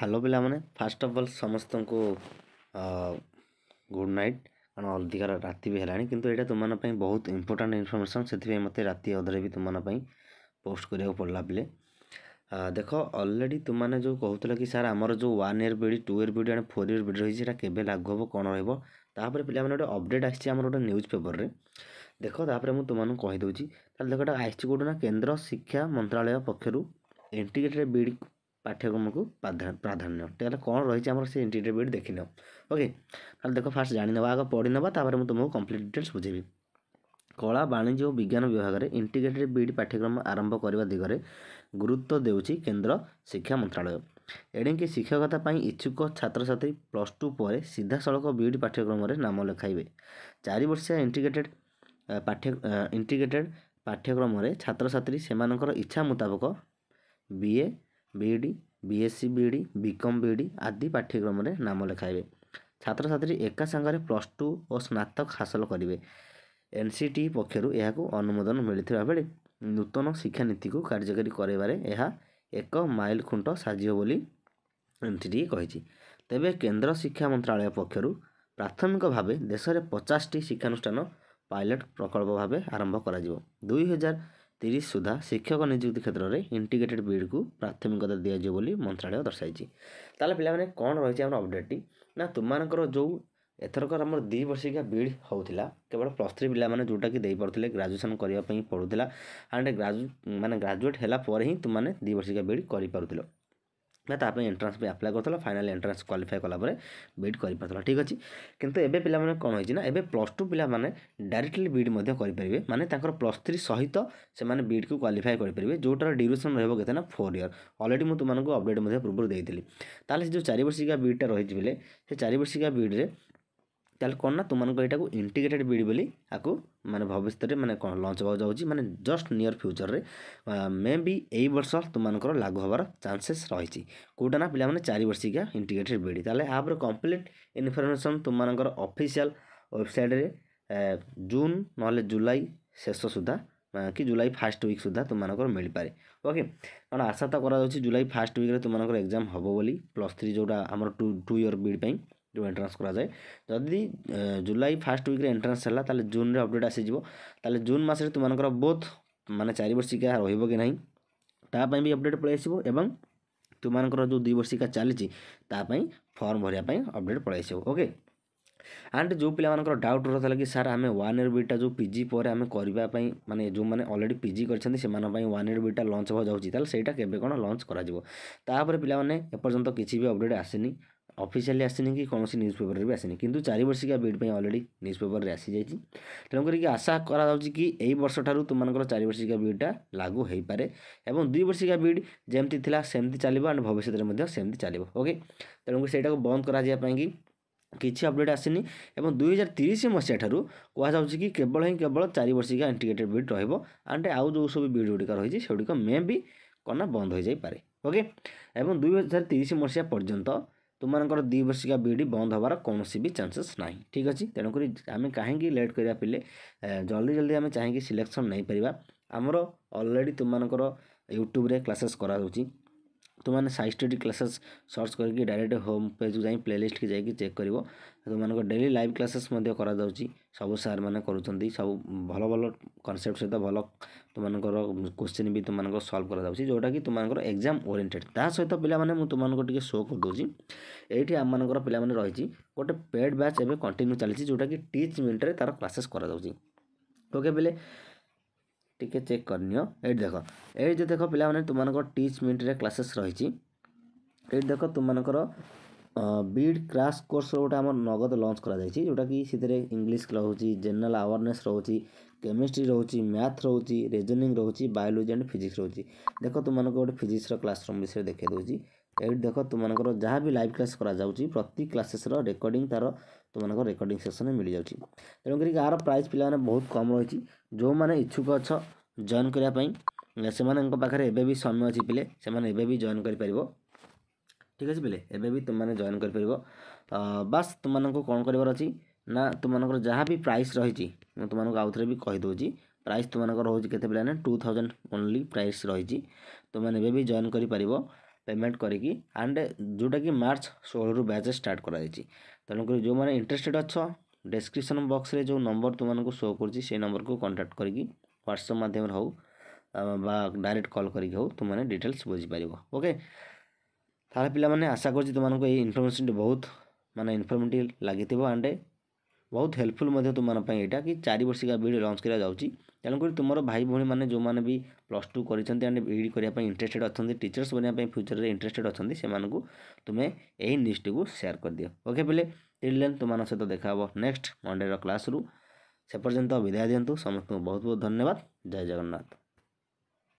hello ପିଲାମାନେ first of all ସମସ୍ତଙ୍କୁ good night କାରଣ ଅଧିକାର ରାତି ବି ହେଲାଣି କିନ୍ତୁ ଏଇଟା ତୁମମାନଙ୍କ ପାଇଁ ବହୁତ ଇମ୍ପୋର୍ଟାଣ୍ଟ ଇନଫର୍ମେସନ୍ ସେଥିପାଇଁ ମୋତେ ରାତି ଅଧରେ ବି ତୁମମାନଙ୍କ ପାଇଁ ପୋଷ୍ଟ କରିବାକୁ ପଡ଼ିଲା ପିଲେ ଦେଖ ଅଲରେଡ଼ି ତୁମମାନେ ଯେଉଁ କହୁଥିଲ କି ସାର୍ ଆମର ଯେଉଁ one year BEd two year BEd and four year BEd ରହିଛି ସେଇଟା କେବେ ଲାଗୁ ହେବ କ'ଣ ରହିବ ତାପରେ ପିଲାମାନେ ଗୋଟେ ଅପଡ଼େଟ୍ ଆସିଛି ଆମର ଗୋଟେ ନ୍ୟୁଜ୍ ପେପର୍ରେ ଦେଖ ତାପରେ ମୁଁ ତୁମମାନଙ୍କୁ କହିଦେଉଛି ତାହେଲେ ଦେଖ ଏଇଟା ଆସିଛି କେଉଁଠୁ ନା କେନ୍ଦ୍ର ଶିକ୍ଷା ମନ୍ତ୍ରାଳୟ ପକ୍ଷରୁ ଇଣ୍ଟିଗ୍ରେଟେଡ଼୍ ବିଡ଼ି ପାଠ୍ୟକ୍ରମକୁ ପ୍ରାଧାନ୍ୟ ତାହେଲେ କ'ଣ ରହିଛି ଆମର ସେ ଇଣ୍ଟରଭ୍ୟୁଟି ଦେଖିନିଅ ଓକେ ତାହେଲେ ଦେଖ ଫାର୍ଷ୍ଟ ଜାଣିନେବା ଆଗ ପଢ଼ିନେବା ତାପରେ ମୁଁ ତୁମକୁ କମ୍ପ୍ଲିଟ୍ ଡିଟେଲ୍ସ ବୁଝେଇବି କଳା ବାଣିଜ୍ୟ ଓ ବିଜ୍ଞାନ ବିଭାଗରେ ଇଣ୍ଟିଗ୍ରେଟେଡ୍ ବିଡ଼୍ ପାଠ୍ୟକ୍ରମ ଆରମ୍ଭ କରିବା ଦିଗରେ ଗୁରୁତ୍ୱ ଦେଉଛି କେନ୍ଦ୍ର ଶିକ୍ଷା ମନ୍ତ୍ରାଳୟ ଏଣିକି ଶିକ୍ଷକତା ପାଇଁ ଇଚ୍ଛୁକ ଛାତ୍ରଛାତ୍ରୀ ପ୍ଲସ୍ ଟୁ ପରେ ସିଧାସଳଖ ବିଡ଼୍ ପାଠ୍ୟକ୍ରମରେ ନାମ ଲେଖାଇବେ ଚାରିବର୍ଷିଆ ଇଣ୍ଟିଗ୍ରେଟେଡ୍ ପାଠ୍ୟ ଇଣ୍ଟିଗ୍ରେଟେଡ୍ ପାଠ୍ୟକ୍ରମରେ ଛାତ୍ରଛାତ୍ରୀ ସେମାନଙ୍କର ଇଚ୍ଛା ମୁତାବକ B A BEd BSc BEd BCom BEd আদি পাঠ্যক্রমে নাম লেখাইবে ছাত্রছাত্রী একা সাঙ্গে প্লস টু ও স্নাতক হাসল করবে এনসিটি পক্ষর এখন অনুমোদন মিলিথিবা বেড়ে নূতন শিক্ষানীতিকে কার্যকরী করাইবার এহা এক মাইল খুঁট সাজিব বলে এনসিটি কী তেবে কেন্দ্র শিক্ষা মন্ত্রালয় পক্ষর প্রাথমিক ভাবে দেশের পচাশটি শিক্ষানুষ্ঠান পাইলট প্রকল্প ভাবে আরম্ভ করা দুই হাজার ତିରିଶ ସୁଦ୍ଧା ଶିକ୍ଷକ ନିଯୁକ୍ତି କ୍ଷେତ୍ରରେ ଇଣ୍ଟିଗ୍ରେଟେଡ୍ ବିଡ଼୍କୁ ପ୍ରାଥମିକତା ଦିଆଯିବ ବୋଲି ମନ୍ତ୍ରାଳୟ ଦର୍ଶାଇଛି ତାହେଲେ ପିଲାମାନେ କ'ଣ ରହିଛି ଆମର ଅପଡ଼େଟ୍ଟି ନା ତୁମମାନଙ୍କର ଯେଉଁ ଏଥରକର ଆମର ଦୁଇ ବର୍ଷିକିଆ ବିଡ଼୍ ହେଉଥିଲା କେବଳ ପ୍ଲସ୍ ଥ୍ରୀ ପିଲାମାନେ ଯେଉଁଟାକି ଦେଇପାରୁଥିଲେ ଗ୍ରାଜୁଏସନ୍ କରିବା ପାଇଁ ପଡ଼ୁଥିଲା ଆଣ୍ଡ ଗ୍ରାଜୁ ମାନେ ଗ୍ରାଜୁଏଟ୍ ହେଲା ପରେ ହିଁ ତୁମମାନେ ଦୁଇ ବର୍ଷିକିଆ ବିଡ଼୍ କରିପାରୁଥିଲ ନା ତା ପାଇଁ ଏଣ୍ଟ୍ରାନ୍ସ ବି ଆପ୍ଲାଏ କରୁଥିଲା ଫାଇନାଲ୍ ଏଣ୍ଟ୍ରାନ୍ସ କ୍ୱାଲିଫାଏ କଲା ପରେ ବିଇଡ଼ି କରିପାରୁଥିଲା ଠିକ୍ ଅଛି କିନ୍ତୁ ଏବେ ପିଲାମାନେ କ'ଣ ହେଇଛି ନା ଏବେ ପ୍ଲସ୍ ଟୁ ପିଲାମାନେ ଡାଇରେକ୍ଟଲି ବିଇଡ଼ି ମଧ୍ୟ କରିପାରିବେ ମାନେ ତାଙ୍କର ପ୍ଲସ୍ ଥ୍ରୀ ସହିତ ସେମାନେ ବିଇଡ଼ିକୁ କ୍ୱାଲିଫାଏ କରିପାରିବେ ଯେଉଁଟାର ଡ୍ୟୁରେସନ୍ ରହିବ କେତେ ନା ଫୋର୍ ଇୟର୍ ଅଲରେଡ଼ି ମୁଁ ତୁମମାନଙ୍କୁ ଅପଡ଼େଟ୍ ମଧ୍ୟ ପୂର୍ବରୁ ଦେଇଥିଲି ତାହେଲେ ସେ ଯେଉଁ ଚାରି ବର୍ଷିକା ବିଇଡ଼ିଟା ରହିଛି ବେଲେ ସେ ଚାରି ବର୍ଷିକା ବିଇଡ଼ିରେ ତାହେଲେ କ'ଣ ନା ତୁମମାନଙ୍କୁ ଏଇଟାକୁ ଇଣ୍ଟିଗ୍ରେଟେଡ଼ ବିଡ଼ି ବୋଲି ଆକୁ ମାନେ ଭବିଷ୍ୟତରେ ମାନେ କ'ଣ ଲଞ୍ଚ ହେବାକୁ ଯାଉଛି ମାନେ ଜଷ୍ଟ ନିୟର ଫ୍ୟୁଚରରେ ମେ ବି ଏଇ ବର୍ଷ ତୁମମାନଙ୍କର ଲାଗୁ ହେବାର ଚାନ୍ସେସ୍ ରହିଛି କେଉଁଟା ନା ପିଲାମାନେ ଚାରି ବର୍ଷିକିଆ ଇଣ୍ଟିଗ୍ରେଟେଡ଼ ବିଡ଼ି ତାହେଲେ ଏହାପରେ କମ୍ପ୍ଲିଟ୍ ଇନଫର୍ମେସନ୍ ତୁମମାନଙ୍କର ଅଫିସିଆଲ୍ ୱେବସାଇଟ୍ରେ ଜୁନ୍ ନହେଲେ ଜୁଲାଇ ଶେଷ ସୁଦ୍ଧା କି ଜୁଲାଇ ଫାର୍ଷ୍ଟ ୱିକ୍ ସୁଦ୍ଧା ତୁମମାନଙ୍କର ମିଳିପାରେ ଓକେ କାରଣ ଆଶା ତ କରାଯାଉଛି ଜୁଲାଇ ଫାର୍ଷ୍ଟ ୱିକ୍ରେ ତୁମମାନଙ୍କର ଏକ୍ଜାମ୍ ହେବ ବୋଲି ପ୍ଲସ୍ ଥ୍ରୀ ଯେଉଁଟା ଆମର ଟୁ ଟୁ ଇୟର୍ ବିଡ଼ି ପାଇଁ ଯେଉଁ ଏଣ୍ଟ୍ରାନ୍ସ କରାଯାଏ ଯଦି ଜୁଲାଇ ଫାର୍ଷ୍ଟ ୱିକ୍ରେ ଏଣ୍ଟ୍ରାନ୍ସ ହେଲା ତାହେଲେ ଜୁନ୍ରେ ଅପଡ଼େଟ୍ ଆସିଯିବ ତାହେଲେ ଜୁନ୍ ମାସରେ ତୁମମାନଙ୍କର ବୋଥ୍ ମାନେ ଚାରି ବର୍ଷିକା ରହିବ କି ନାହିଁ ତା ପାଇଁ ବି ଅପଡ଼େଟ୍ ପଳାଇ ଆସିବ ଏବଂ ତୁମମାନଙ୍କର ଯେଉଁ ଦୁଇ ବର୍ଷିକା ଚାଲିଛି ତା ପାଇଁ ଫର୍ମ ଭରିବା ପାଇଁ ଅପଡ଼େଟ୍ ପଳାଇ ଆସିବ ଓକେ ଆଣ୍ଡ ଯେଉଁ ପିଲାମାନଙ୍କର ଡାଉଟ୍ ରହୁଥିଲା କି ସାର୍ ଆମେ ୱାନ୍ ଇୟର୍ ବିଟା ଯେଉଁ ପିଜି ପରେ ଆମେ କରିବା ପାଇଁ ମାନେ ଯେଉଁମାନେ ଅଲରେଡ଼ି ପିଜି କରିଛନ୍ତି ସେମାନଙ୍କ ପାଇଁ ୱାନ୍ ଇୟର୍ ବିଟା ଲଞ୍ଚ ହେବାକୁ ଯାଉଛି ତାହେଲେ ସେଇଟା କେବେ କ'ଣ ଲଞ୍ଚ କରାଯିବ ତାପରେ ପିଲାମାନେ ଏପର୍ଯ୍ୟନ୍ତ କିଛି ବି ଅପଡ଼େଟ୍ ଆସିନି ଅଫିସିଆଲି ଆସିନି କି କୌଣସି ନ୍ୟୁଜ୍ ପେପର୍ରେ ବି ଆସିନି କିନ୍ତୁ ଚାରିବର୍ଷିକିଆ ବିଡ୍ ପାଇଁ ଅଲରେଡ଼ି ନ୍ୟୁଜ୍ ପେପର୍ରେ ଆସିଯାଇଛି ତେଣୁ କରିକି ଆଶା କରାଯାଉଛି କି ଏହି ବର୍ଷଠାରୁ ତୁମମାନଙ୍କର ଚାରିବର୍ଷିକିଆ ବିଡ୍ଟା ଲାଗୁ ହୋଇପାରେ ଏବଂ ଦୁଇ ବର୍ଷିକିଆ ବିଡ୍ ଯେମିତି ଥିଲା ସେମିତି ଚାଲିବ ଆଣ୍ଡ ଭବିଷ୍ୟତରେ ମଧ୍ୟ ସେମିତି ଚାଲିବ ଓକେ ତେଣୁକରି ସେଇଟାକୁ ବନ୍ଦ କରାଯିବା ପାଇଁକି କିଛି ଅପଡ଼େଟ୍ ଆସିନି ଏବଂ ଦୁଇ ହଜାର ତିରିଶ ମସିହା ଠାରୁ କୁହାଯାଉଛି କି କେବଳ ହିଁ କେବଳ ଚାରି ବର୍ଷିକିଆ ଇଣ୍ଟିଗ୍ରେଟେଡ଼ ବିଡ୍ ରହିବ ଆଣ୍ଡ ଆଉ ଯେଉଁ ସବୁ ବିଡ୍ ଗୁଡ଼ିକ ରହିଛି ସେଗୁଡ଼ିକ ମେ ବି କନା ବନ୍ଦ ହୋଇଯାଇପାରେ ଓକେ ଏବଂ ଦୁଇ ହଜାର ତିରିଶ ମସିହା ପର୍ଯ୍ୟନ୍ତ ତୁମମାନଙ୍କର ଦୁଇ ବର୍ଷିକା ବିଇଡ଼ି ବନ୍ଦ ହେବାର କୌଣସି ବି ଚାନ୍ସେସ୍ ନାହିଁ ଠିକ୍ ଅଛି ତେଣୁକରି ଆମେ କାହିଁକି ଲେଟ୍ କରିବା ପିଲେ ଜଲ୍ଦି ଜଲ୍ଦି ଆମେ ଚାହିଁକି ସିଲେକ୍ସନ୍ ନେଇପାରିବା ଆମର ଅଲରେଡ଼ି ତୁମମାନଙ୍କର ୟୁଟ୍ୟୁବ୍ରେ କ୍ଲାସେସ୍ କରାଯାଉଛି तुमने साई स्टडी क्लासेस सर्च करके डायरेक्ट होम पेज को जाई प्लेलिस्ट की जाइए चेक कर तुमको डेली लाइव क्लासेस करा सब सार मैंने करुँच सब भल भल कनसेप्ट सहित भल तुमकर क्वेश्चन भी तुमको सल्व करा जोटा कि तुमको एग्जाम ओरिएंटेड ता सहित पाने तुमको टी शो करदे ये आम मानक पाने रही गोटे पेड बैच एवं कंटिन्यू चली जोटा कि टीच मिनिट्रे तार क्लासेस करा ओके बोले টিকে চেক କରିନିଅ ଏଇଠି ଦେଖ ଏଇଠି ଦେଖ ପିଲାମାନେ ତୁମମାନଙ୍କର ଟିଚ୍ ମିଣ୍ଟରେ କ୍ଲାସେସ୍ ରହିଛି ଏଇଠି ଦେଖ ତୁମମାନଙ୍କର ବିଡ୍ କ୍ରାସ୍ କୋର୍ସ ଗୋଟେ ଆମର ନଗଦ ଲଞ୍ଚ କରାଯାଇଛି ଯେଉଁଟାକି ସେଥିରେ ଇଂଲିଶ ରହୁଛି ଜେନେରାଲ ଆୱାରନେସ୍ ରହୁଛି କେମିଷ୍ଟ୍ରି ରହୁଛି ମ୍ୟାଥ୍ ରହୁଛି ରିଜନିଂ ରହୁଛି ବାୟୋଲୋଜି ଆଣ୍ଡ ଫିଜିକ୍ସ ରହୁଛି ଦେଖ ତୁମମାନଙ୍କୁ ଗୋଟେ ଫିଜିକ୍ସର କ୍ଲାସରୁମ୍ ବିଷୟରେ ଦେଖାଇ ଦେଉଛି ଏଇଠି ଦେଖ ତୁମମାନଙ୍କର ଯାହା ବି ଲାଇଭ୍ କ୍ଲାସ୍ କରାଯାଉଛି ପ୍ରତି କ୍ଲାସେସ୍ର ରେକର୍ଡ଼ିଂ ତା'ର তোমাদের রেকর্ডিং সেসনে মিলিযাଉଛି তেণুকরি ଏହାର ପ୍ରାଇସ୍ ପିଲାମାନେ ବହୁତ କମ୍ ରହିଛି ଯେଉଁମାନେ ଇଚ୍ଛୁକ ଅଛ ଜଏନ୍ କରିବା ପାଇଁ ସେମାନଙ୍କ ପାଖରେ ଏବେ ବି ସମୟ ଅଛି ପିଲେ ସେମାନେ ଏବେ ବି ଜଏନ୍ କରିପାରିବ ଠିକ୍ ଅଛି ପିଲେ ଏବେ ବି ତୁମମାନେ ଜଏନ୍ କରିପାରିବ ବାସ୍ ତୁମମାନଙ୍କୁ କ'ଣ କରିବାର ଅଛି ନା ତୁମମାନଙ୍କର ଯାହା ବି ପ୍ରାଇସ୍ ରହିଛି ମୁଁ ତୁମମାନଙ୍କୁ ଆଉଥରେ ବି କହିଦେଉଛି ପ୍ରାଇସ୍ ତୁମମାନଙ୍କର ରହୁଛି କେତେ ପିଲାମାନେ ଟୁ ଥାଉଜେଣ୍ଡ ଓନ୍ଲି ପ୍ରାଇସ୍ ରହିଛି ତୁମମାନେ ଏବେ ବି ଜଏନ୍ କରିପାରିବ ପେମେଣ୍ଟ କରିକି ଆଣ୍ଡ ଯେଉଁଟାକି ମାର୍ଚ୍ଚ ଷୋହଳରୁ ବ୍ୟାଚ୍ ଷ୍ଟାର୍ଟ କରାଯାଇଛି ତେଣୁକରି ଯେଉଁମାନେ ଇଣ୍ଟରେଷ୍ଟେଡ଼୍ ଅଛ ଡେସ୍କ୍ରିପସନ୍ ବକ୍ସରେ ଯେଉଁ ନମ୍ବର ତୁମମାନଙ୍କୁ ଶୋ କରୁଛି ସେଇ ନମ୍ବରକୁ କଣ୍ଟାକ୍ଟ କରିକି ହ୍ୱାଟ୍ସଅପ୍ ମାଧ୍ୟମରେ ହେଉ ବା ଡାଇରେକ୍ଟ କଲ୍ କରିକି ହେଉ ତୁମମାନେ ଡିଟେଲ୍ସ ବୁଝିପାରିବ ଓକେ ତାହେଲେ ପିଲାମାନେ ଆଶା କରୁଛି ତୁମମାନଙ୍କୁ ଏଇ ଇନଫର୍ମେସନ୍ଟି ବହୁତ ମାନେ ଇନଫର୍ମେଟିଭ୍ ଲାଗିଥିବ ଆଣ୍ଡ बहुत हेल्पफुल तुम्हारे यहाँ कि चार वर्षिका बीड़ लंच कराऊँच तेणुक तुम भाई भाई मैंने जो मैंने भी प्लस टू करईड करवाई इंटरेस्टेड अच्छा टीचर्स बनवाई फ्यूचर में इंटरेस्टेड अच्छा से तुम्हें यही निस्ट को सेयार कर दि ओके बोले टिलेन तुम सहित देखा नेक्स्ट मंडे क्लास रू विदाय दिंतु समस्त बहुत बहुत धन्यवाद जय जगन्नाथ